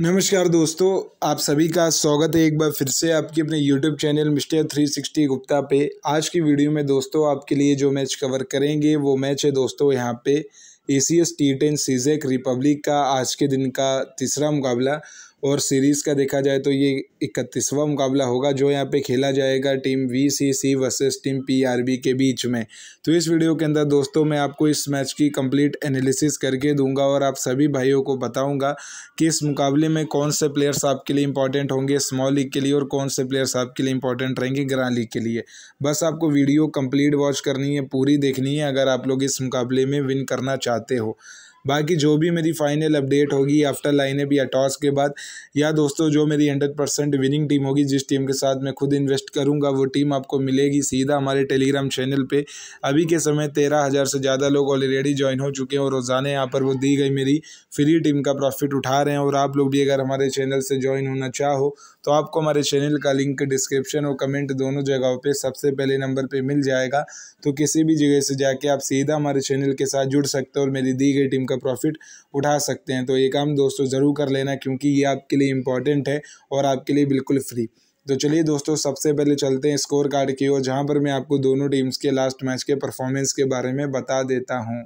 नमस्कार दोस्तों आप सभी का स्वागत है एक बार फिर से आपके अपने YouTube channel mister three sixty Gupta पे आज की वीडियो में दोस्तों आपके लिए जो मैच कवर करेंगे वो मैच है दोस्तों यहाँ पे A C S T ten सीजेक रिपब्लिक का आज के दिन का तीसरा मुकाबला और सीरीज़ का देखा जाए तो ये इकतीसवां मुकाबला होगा जो यहाँ पे खेला जाएगा team V C C versus team P R B के बीच में तो इस वीडियो के अंदर दोस्तों मैं आपको इस मैच की कंप्लीट एनालिसिस करके दूंगा और आप सभी भाइयों को बताऊंगा कि इस मुकाबले में कौन से प्लेयर्स आपके लिए इंपॉर्टेंट होंगे स्मॉल लीग के लिए और कौन से प्लेयर्स आपके लिए इंपॉर्टेंट रहेंगे ग्रां लीग के लिए बस आपको वीडियो कम्प्लीट वॉच करनी है पूरी देखनी है अगर आप लोग इस मुकाबले में विन करना चाहते हो बाकी जो भी मेरी फाइनल अपडेट होगी आफ्टर लाइने भी टॉस के बाद या दोस्तों जो मेरी हंड्रेड परसेंट विनिंग टीम होगी जिस टीम के साथ मैं खुद इन्वेस्ट करूँगा वो टीम आपको मिलेगी सीधा हमारे टेलीग्राम चैनल पर अभी के समय तेरह हज़ार से ज़्यादा लोग ऑलरेडी ज्वाइन हो चुके हैं और रोज़ाना यहाँ पर वो दी गई मेरी फ्री टीम का प्रॉफिट उठा रहे हैं और आप लोग भी अगर हमारे चैनल से ज्वाइन होना चाहो तो आपको हमारे चैनल का लिंक डिस्क्रिप्शन और कमेंट दोनों जगहों पर सबसे पहले नंबर पर मिल जाएगा तो किसी भी जगह से जाके आप सीधा हमारे चैनल के साथ जुड़ सकते हो और मेरी दी गई टीम का प्रॉफिट उठा सकते हैं तो ये काम दोस्तों ज़रूर कर लेना क्योंकि ये आपके लिए इम्पॉर्टेंट है और आपके लिए बिल्कुल फ्री तो चलिए दोस्तों सबसे पहले चलते हैं स्कोर कार्ड की ओर जहाँ पर मैं आपको दोनों टीम्स के लास्ट मैच के परफॉर्मेंस के बारे में बता देता हूँ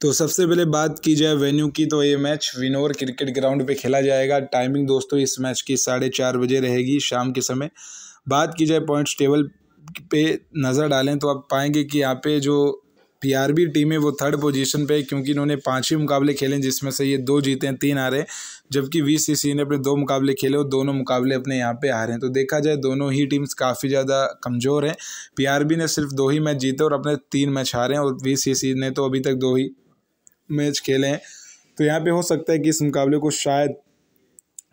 तो सबसे पहले बात की जाए वेन्यू की तो ये मैच विनोर क्रिकेट ग्राउंड पे खेला जाएगा टाइमिंग दोस्तों इस मैच की साढ़े चार बजे रहेगी शाम के समय बात की जाए पॉइंट्स टेबल पे नज़र डालें तो आप पाएंगे कि यहाँ पे जो पीआरबी टीम है वो थर्ड पोजीशन पे है क्योंकि इन्होंने पाँच ही मुकाबले खेले जिसमें से ये दो जीते हैं तीन हारे जबकि वीसीसी ने अपने दो मुकाबले खेले और दोनों मुकाबले अपने यहाँ पे हारे हैं तो देखा जाए दोनों ही टीम्स काफ़ी ज़्यादा कमज़ोर हैं पीआरबी ने सिर्फ दो ही मैच जीते और अपने तीन मैच हारे हैं और वी ने तो अभी तक दो ही मैच खेले हैं तो यहाँ पर हो सकता है कि इस मुकाबले को शायद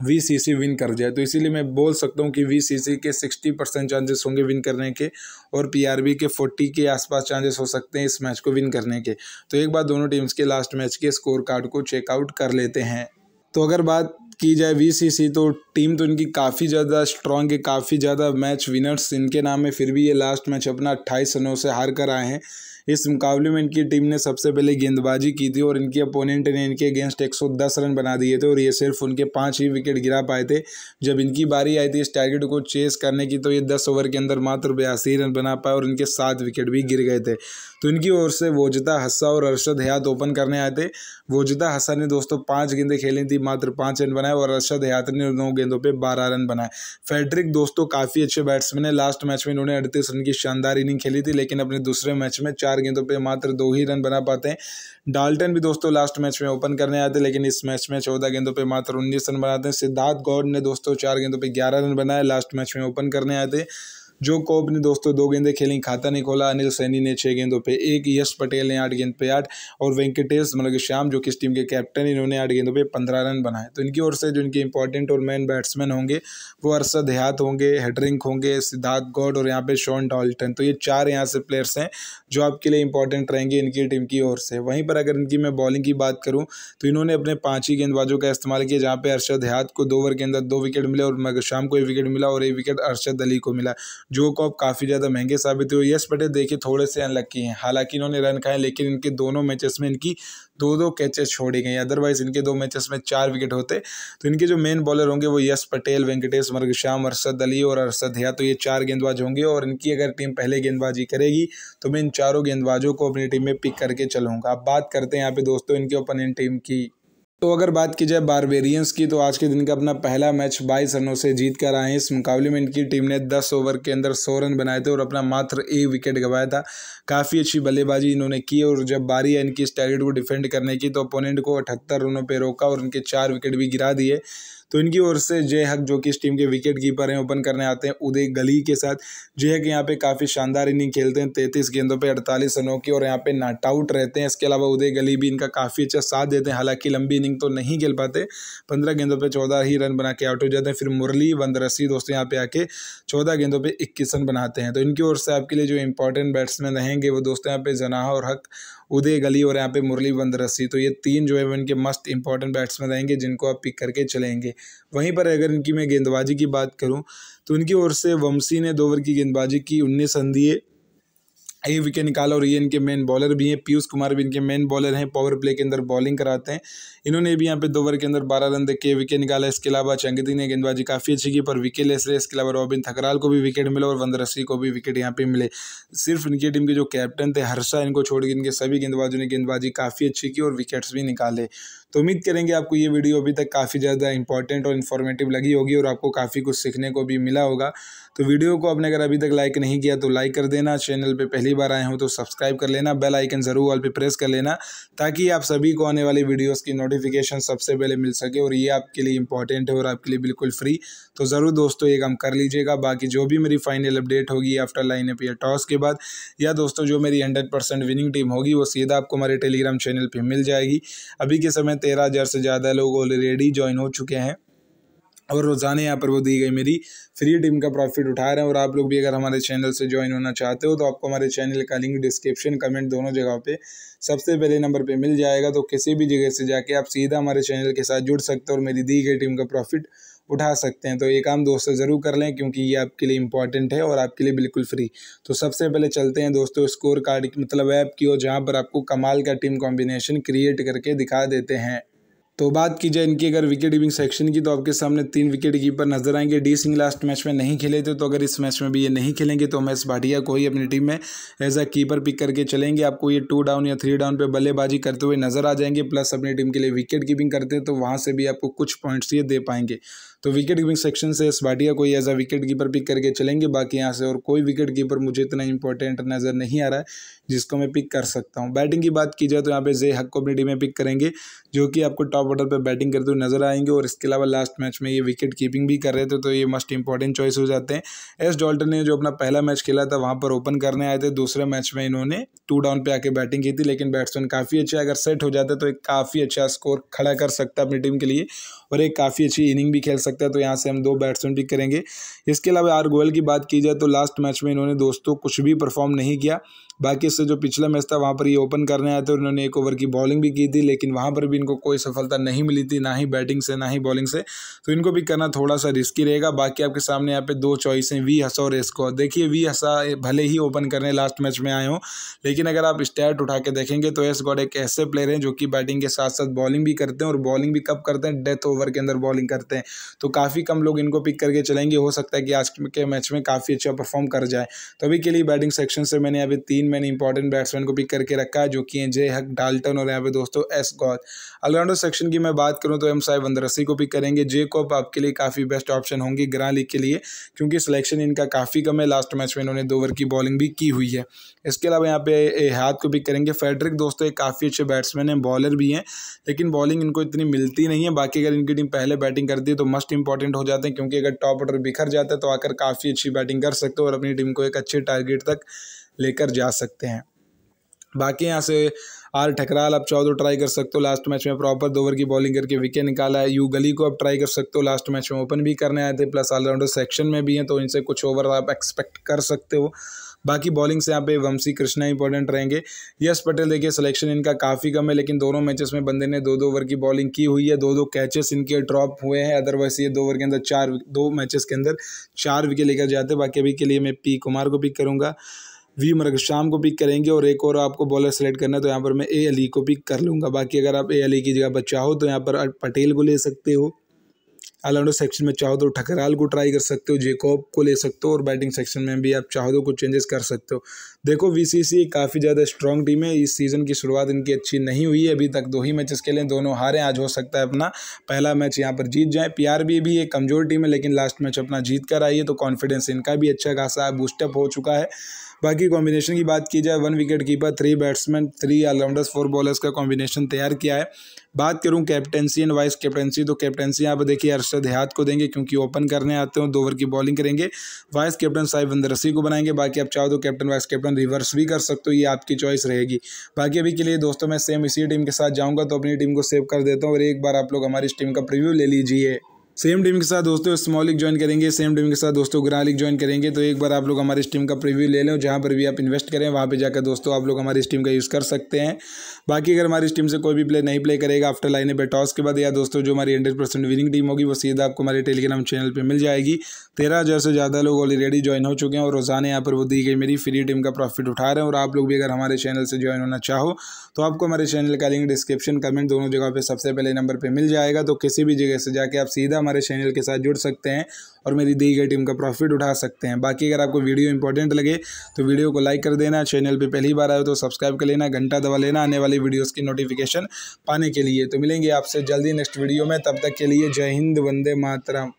वी सी सी विन कर जाए तो इसीलिए मैं बोल सकता हूँ कि वी सी सी के सिक्सटी परसेंट चांसेस होंगे विन करने के और पी आर बी के फोर्टी के आसपास चांसेस हो सकते हैं इस मैच को विन करने के तो एक बार दोनों टीम्स के लास्ट मैच के स्कोर कार्ड को चेकआउट कर लेते हैं तो अगर बात की जाए वी सी सी तो टीम तो इनकी काफ़ी ज़्यादा स्ट्रॉन्ग है काफ़ी ज़्यादा मैच विनर्स इनके नाम है फिर भी ये लास्ट मैच अपना अट्ठाईस रनों से हार कर आए हैं इस मुकाबले में इनकी टीम ने सबसे पहले गेंदबाजी की थी और इनके अपोनेंट ने इनके अगेंस्ट 110 रन बना दिए थे और ये सिर्फ उनके पाँच ही विकेट गिरा पाए थे जब इनकी बारी आई थी इस टारगेट को चेस करने की तो ये दस ओवर के अंदर मात्र बयासी रन बना पाए और इनके सात विकेट भी गिर गए थे तो इनकी ओर से वोजिता हस्सा और अरशद हयात ओपन करने आए थे वोजिता हस्सा ने दोस्तों पाँच गेंदें खेली थी मात्र पाँच रन बनाए और अरशद हयात ने नौ गेंदों पर बारह रन बनाए फेडरिक दोस्तों काफ़ी अच्छे बैट्समैन है लास्ट मैच में इन्होंने अड़तीस रन की शानदार इनिंग खेली थी लेकिन अपने दूसरे मैच में चार चार गेंदों पे मात्र दो ही रन बना पाते हैं डाल्टन भी दोस्तों लास्ट मैच में ओपन करने आए थे लेकिन इस मैच में चौदह गेंदों पे मात्र उन्नीस रन बनाते हैं सिद्धार्थ गौड़ ने दोस्तों चार गेंदों पर ग्यारह रन बनाए लास्ट मैच में ओपन करने आए थे जो को अपने दोस्तों दो गेंदे खेलें खाता नहीं खोला अनिल सैनी ने छः गेंदों पे एक यश पटेल ने आठ गेंद पे आठ और वेंकटेश मतलब श्याम जो कि इस टीम के कैप्टन इन्होंने आठ गेंदों पे पंद्रह रन बनाए तो इनकी ओर से जो इनके इंपॉर्टेंट और मेन बैट्समैन होंगे वो अरसद हयात होंगे हेडरिंक होंगे सिद्धार्थ गौड और यहाँ पे शॉन डॉल्टन तो ये चार यहाँ से प्लेयर्स हैं जो आपके लिए इंपॉर्टेंट रहेंगे इनकी टीम की ओर से वहीं पर अगर इनकी मैं बॉलिंग की बात करूँ तो इन्होंने अपने पाँच ही गेंदबाजों का इस्तेमाल किया जहाँ पे अरशद हयात को दो ओवर के अंदर दो विकेट मिले और शाम को एक विकेट मिला और एक विकेट अरशद अली को मिला जो कॉप काफ़ी ज़्यादा महंगे साबित हुए यश पटेल देखिए थोड़े से अनलक्की हैं हालांकि इन्होंने रन खाए लेकिन इनके दोनों मैचेस में इनकी दो दो कैचेस छोड़ी गई अदरवाइज इनके दो मैचेस में चार विकेट होते तो इनके जो मेन बॉलर होंगे वो यश पटेल वेंकटेश मर्गश्याम अरसद अली और अरसद या तो ये चार गेंदबाज होंगे और इनकी अगर टीम पहले गेंदबाजी करेगी तो मैं इन चारों गेंदबाजों को अपनी टीम में पिक करके चलूँगा अब बात करते हैं यहाँ पे दोस्तों इनके ओपनिंग टीम की तो अगर बात की जाए बारबेरियंस की तो आज के दिन का अपना पहला मैच बाईस रनों से जीत कर आए हैं इस मुकाबले में इनकी टीम ने दस ओवर के अंदर सौ रन बनाए थे और अपना मात्र एक विकेट गंवाया था काफ़ी अच्छी बल्लेबाजी इन्होंने की और जब बारी है इनकी इस को डिफेंड करने की तो अपोनेंट को अठहत्तर रनों पर रोका और उनके चार विकेट भी गिरा दिए तो इनकी ओर से जय हक जो कि इस टीम के विकेट कीपर हैं ओपन करने आते हैं उदय गली के साथ जय हक यहाँ पे काफ़ी शानदार इनिंग खेलते हैं तैंतीस गेंदों पर अड़तालीस रनों की और यहाँ पे नाट आउट रहते हैं इसके अलावा उदय गली भी इनका काफ़ी अच्छा साथ देते हैं हालांकि लंबी इनिंग तो नहीं खेल पाते पंद्रह गेंदों पर चौदह ही रन बना के आउट हो जाते हैं फिर मुरली वंद दोस्तों यहाँ पे आके चौदह गेंदों पर इक्कीस रन बनाते हैं तो इनकी ओर से आपके लिए जो इंपॉर्टेंट बैट्समैन रहेंगे वो दोस्तों यहाँ पे जनाहा और हक उदय गली और यहाँ पे मुरली बंद रस्सी तो ये तीन जो है इनके मस्त इंपॉर्टेंट बैट्समैन रहेंगे जिनको आप पिक करके चलेंगे वहीं पर अगर इनकी मैं गेंदबाजी की बात करूँ तो इनकी ओर से वमसी ने दो ओवर की गेंदबाजी की उन्नीस रन दिए ये विकेट निकाला और ये इनके मेन बॉलर भी हैं पीयूष कुमार भी इनके मेन बॉलर हैं पावर प्ले के अंदर बॉलिंग कराते हैं इन्होंने भी यहाँ पे दो ओवर के अंदर बारह रन देख के विकेट निकाला इसके अलावा चंगदी ने गेंदबाजी काफ़ी अच्छी की पर विकेट लेस रहे इसके अलावा रॉबिन थकराल को भी विकेट मिला और वंदरसी को भी विकेट यहाँ पर मिले सिर्फ इनकी टीम के जो कैप्टन थे हर्षा इनको छोड़ के इनके सभी गेंदबाजों ने गेंदबाजी काफ़ी अच्छी की और विकेट्स भी निकाले तो उम्मीद करेंगे आपको ये वीडियो अभी तक काफ़ी ज़्यादा इंपॉर्टेंट और इन्फॉर्मेटिव लगी होगी और आपको काफ़ी कुछ सीखने को भी मिला होगा तो वीडियो को आपने अगर अभी तक लाइक नहीं किया तो लाइक कर देना चैनल पर पहली बार आए हों तो सब्सक्राइब कर लेना बेल आइकन ज़रूर ऑल पर प्रेस कर लेना ताकि आप सभी को आने वाली वीडियोज़ की नोटिफिकेशन सबसे पहले मिल सके और ये आपके लिए इंपॉर्टेंट है और आपके लिए बिल्कुल फ्री तो ज़रूर दोस्तों ये काम कर लीजिएगा बाकी जो भी मेरी फाइनल अपडेट होगी आफ्टर अप या टॉस के बाद या दोस्तों जो मेरी हंड्रेड परसेंट विनिंग टीम होगी वो सीधा आपको हमारे टेलीग्राम चैनल पर मिल जाएगी अभी के समय तेरह हज़ार से ज़्यादा लोग ऑलरेडी ज्वाइन हो चुके हैं और रोज़ाना यहाँ पर वो दी गई मेरी फ्री टीम का प्रॉफिट उठा रहे हैं और आप लोग भी अगर हमारे चैनल से ज्वाइन होना चाहते हो तो आपको हमारे चैनल का लिंक डिस्क्रिप्शन कमेंट दोनों जगह पे सबसे पहले नंबर पे मिल जाएगा तो किसी भी जगह से जाके आप सीधा हमारे चैनल के साथ जुड़ सकते हो और मेरी दी गई टीम का प्रॉफिट उठा सकते हैं तो ये काम दोस्तों ज़रूर कर लें क्योंकि ये आपके लिए इंपॉर्टेंट है और आपके लिए बिल्कुल फ्री तो सबसे पहले चलते हैं दोस्तों स्कोर कार्ड मतलब ऐप की ओर जहाँ पर आपको कमाल का टीम कॉम्बिनेशन क्रिएट करके दिखा देते हैं तो बात की जाए इनकी अगर विकेट कीपिंग सेक्शन की तो आपके सामने तीन विकेट कीपर नजर आएंगे डी सिंह लास्ट मैच में नहीं खेले थे तो अगर इस मैच में भी ये नहीं खेलेंगे तो महेश भाटिया को ही अपनी टीम में एज अ कीपर पिक करके चलेंगे आपको ये टू डाउन या थ्री डाउन पे बल्लेबाजी करते हुए नजर आ जाएंगे प्लस अपनी टीम के लिए विकेट कीपिंग करते हैं तो वहाँ से भी आपको कुछ पॉइंट्स ये दे पाएंगे तो विकेट कीपिंग सेक्शन से स्पाटिया को ही as a wicket keeper pick करके चलेंगे बाकी यहाँ से और कोई विकेट कीपर मुझे इतना इंपॉर्टेंट नज़र नहीं आ रहा है जिसको मैं पिक कर सकता हूँ बैटिंग की बात की जाए तो यहाँ पे जे हक को अपनी टीम में पिक करेंगे जो कि आपको टॉप ऑर्डर पर बैटिंग करते हुए नजर आएंगे और इसके अलावा लास्ट मैच में ये विकेट कीपिंग भी कर रहे थे तो ये मस्ट इंपॉर्टेंट चॉइस हो जाते हैं एस डॉल्टन ने जो अपना पहला मैच खेला था वहाँ पर ओपन करने आए थे दूसरे मैच में इन्होंने टू डाउन पर आके बैटिंग की थी लेकिन बैट्समैन काफ़ी अच्छे अगर सेट हो जाता तो एक काफ़ी अच्छा स्कोर खड़ा कर सकता अपनी टीम के लिए और एक काफ़ी अच्छी इनिंग भी खेल सकता सकता है तो यहाँ से हम दो बैट्समैन पिक करेंगे इसके अलावा आर गोयल की बात की जाए तो लास्ट मैच में इन्होंने दोस्तों कुछ भी परफॉर्म नहीं किया बाकी इससे जो पिछला मैच था वहाँ पर ये ओपन करने आए थे उन्होंने एक ओवर की बॉलिंग भी की थी लेकिन वहाँ पर भी इनको कोई सफलता नहीं मिली थी ना ही बैटिंग से ना ही बॉलिंग से तो इनको भी करना थोड़ा सा रिस्की रहेगा बाकी आपके सामने यहाँ पे दो चॉइस हैं वी हसा और एस्को देखिए वी हसा भले ही ओपन करने लास्ट मैच में आए हों लेकिन अगर आप स्टैट उठा के देखेंगे तो एस गॉड एक ऐसे प्लेयर हैं जो कि बैटिंग के साथ साथ बॉलिंग भी करते हैं और बॉलिंग भी कब करते हैं डेथ ओवर के अंदर बॉलिंग करते हैं तो काफ़ी कम लोग इनको पिक करके चलेंगे हो सकता है कि आज के मैच में काफ़ी अच्छा परफॉर्म कर जाए तो अभी के लिए बैटिंग सेक्शन से मैंने अभी तीन मैंने इंपॉर्टेंट बैट्समैन को पिक करके रखा है जो कि हैं जय हक डाल्टन और यहाँ पे दोस्तों एस गौत ऑलराउंडर सेक्शन की मैं बात करूँ तो एम साई वंदरसी को पिक करेंगे जे कॉप आपके लिए काफ़ी बेस्ट ऑप्शन होंगे ग्रां लीग के लिए क्योंकि सिलेक्शन इनका काफ़ी कम है लास्ट मैच में इन्होंने दो ओवर की बॉलिंग भी की हुई है इसके अलावा यहाँ पे एहत को पिक करेंगे फेडरिक दोस्तों एक काफ़ी अच्छे बैट्समैन हैं बॉलर भी हैं लेकिन बॉलिंग इनको इतनी मिलती नहीं है बाकी अगर इनकी टीम पहले बैटिंग करती है तो मस्ट इंपॉर्टेंट हो जाते हैं क्योंकि अगर टॉप ऑर्डर बिखर जाता है तो आकर काफ़ी अच्छी बैटिंग कर सकते हो और अपनी टीम को एक अच्छे टारगेट तक लेकर जा सकते हैं बाकी यहाँ से आर ठकराल आप चौदह ट्राई कर सकते हो लास्ट मैच में प्रॉपर दो ओवर की बॉलिंग करके विकेट निकाला है यू गली को आप ट्राई कर सकते हो लास्ट मैच में ओपन भी करने आए थे प्लस ऑलराउंडर सेक्शन में भी हैं तो इनसे कुछ ओवर आप एक्सपेक्ट कर सकते हो बाकी बॉलिंग से यहाँ पे वंशी कृष्णा इंपॉर्टेंट रहेंगे यश पटेल देखिए सिलेक्शन इनका काफ़ी कम है लेकिन दोनों मैचेस में बंदे ने दो दो ओवर की बॉलिंग की हुई है दो दो कैचेस इनके ड्रॉप हुए हैं अदरवाइज ये दो ओवर के अंदर चार दो मैचेस के अंदर चार विकेट लेकर जाते बाकी अभी के लिए मैं पी कुमार को पिक करूँगा वी शाम को पिक करेंगे और एक और आपको बॉलर सेलेक्ट करना है तो यहाँ पर मैं ए अली e को पिक कर लूँगा बाकी अगर आप ए अली e की जगह पर चाहो तो यहाँ पर पटेल को ले सकते हो ऑलराउंडर सेक्शन में चाहो तो ठकराल को ट्राई कर सकते हो जेकॉब को ले सकते हो और बैटिंग सेक्शन में भी आप चाहो तो कुछ चेंजेस कर सकते हो देखो वीसीसी काफ़ी ज़्यादा स्ट्रॉन्ग टीम है इस सीज़न की शुरुआत इनकी अच्छी नहीं हुई है अभी तक दो ही मैचेस खेले दोनों हारे आज हो सकता है अपना पहला मैच यहाँ पर जीत जाए बी भी एक कमज़ोर टीम है लेकिन लास्ट मैच अपना जीत कर आई है तो कॉन्फिडेंस इनका भी अच्छा खासा बूस्टअप हो चुका है बाकी कॉम्बिनेशन की बात की जाए one wicket keeper three batsman three allrounders four bowlers का कॉम्बिनेशन तैयार किया है बात करूं कैप्टेंसी एंड वाइस कैप्टेंसी तो कैप्टेंसी यहाँ पर देखिए अर्शद देहात को देंगे क्योंकि ओपन करने आते हो दो ओवर की बॉलिंग करेंगे वाइस कैप्टन साहिब वंदरसी को बनाएंगे बाकी आप चाहो तो कैप्टन वाइस कैप्टन रिवर्स भी कर सकते हो ये आपकी चॉइस रहेगी बाकी अभी के लिए दोस्तों मैं सेम इसी टीम के साथ जाऊँगा तो अपनी टीम को सेव कर देता हूँ और एक बार आप लोग हमारी इस टीम का प्रिव्यू ले लीजिए सेम टीम के साथ दोस्तों स्मॉल लीग ज्वाइन करेंगे सेम टीम के साथ दोस्तों लीग ज्वाइन करेंगे तो एक बार आप लोग हमारी इस टीम का प्रीव्यू ले लें जहाँ पर भी आप इन्वेस्ट करें वहाँ पे जाकर दोस्तों आप लोग हमारी इस टीम का यूज़ कर सकते हैं बाकी अगर हमारी इस टीम से कोई भी प्ले नहीं प्ले करेगा आफ्टर लाइन पर टॉस के बाद या दोस्तों जो हमारी हंड्रेड परसेंट विनिंग टीम होगी वो सीधा आपको हमारे टेलीग्राम चैनल पर मिल जाएगी तेरह हज़ार से ज़्यादा लोग ऑलरेडी ज्वाइन हो चुके हैं और रोज़ाना यहाँ पर वो दी गई मेरी फ्री टीम का प्रॉफिट उठा रहे हैं और आप लोग भी अगर हमारे चैनल से ज्वाइन होना चाहो तो आपको हमारे चैनल का लिंक डिस्क्रिप्शन कमेंट दोनों जगह पर सबसे पहले नंबर पर मिल जाएगा तो किसी भी जगह से जाकर आप सीधा हमारे चैनल के साथ जुड़ सकते हैं और मेरी दी गई टीम का प्रॉफिट उठा सकते हैं बाकी अगर आपको वीडियो इंपॉर्टेंट लगे तो वीडियो को लाइक कर देना चैनल पर पहली बार आए तो सब्सक्राइब कर लेना घंटा दबा लेना आने वाली वीडियोज़ की नोटिफिकेशन पाने के लिए तो मिलेंगे आपसे जल्दी नेक्स्ट वीडियो में तब तक के लिए जय हिंद वंदे मातरम